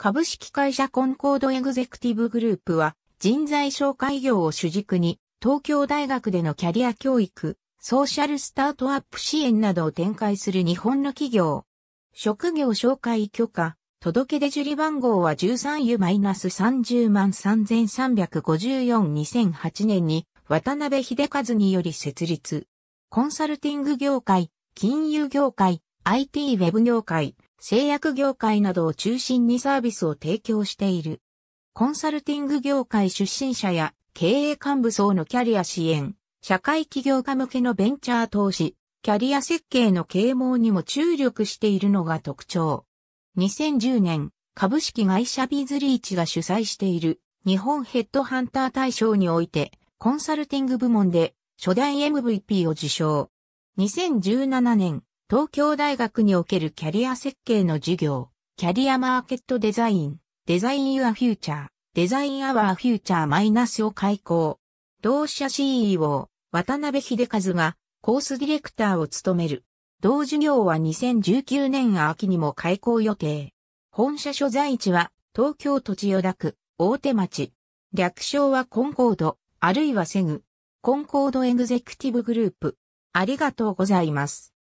株式会社コンコードエグゼクティブグループは人材紹介業を主軸に東京大学でのキャリア教育、ソーシャルスタートアップ支援などを展開する日本の企業。職業紹介許可、届出受理番号は 13U-30 万3354-2008年に渡辺秀和により設立。コンサルティング業界、金融業界、IT ウェブ業界、製薬業界などを中心にサービスを提供している。コンサルティング業界出身者や経営幹部層のキャリア支援、社会起業家向けのベンチャー投資、キャリア設計の啓蒙にも注力しているのが特徴。2010年、株式会社ビーズリーチが主催している日本ヘッドハンター大賞においてコンサルティング部門で初代 MVP を受賞。2017年、東京大学におけるキャリア設計の授業、キャリアマーケットデザイン、デザインユアフューチャー、デザインアワーフューチャーマイナスを開講。同社 CEO、渡辺秀和がコースディレクターを務める。同授業は2019年秋にも開講予定。本社所在地は東京都千代田区大手町。略称はコンコード、あるいはセグ。コンコードエグゼクティブグループ。ありがとうございます。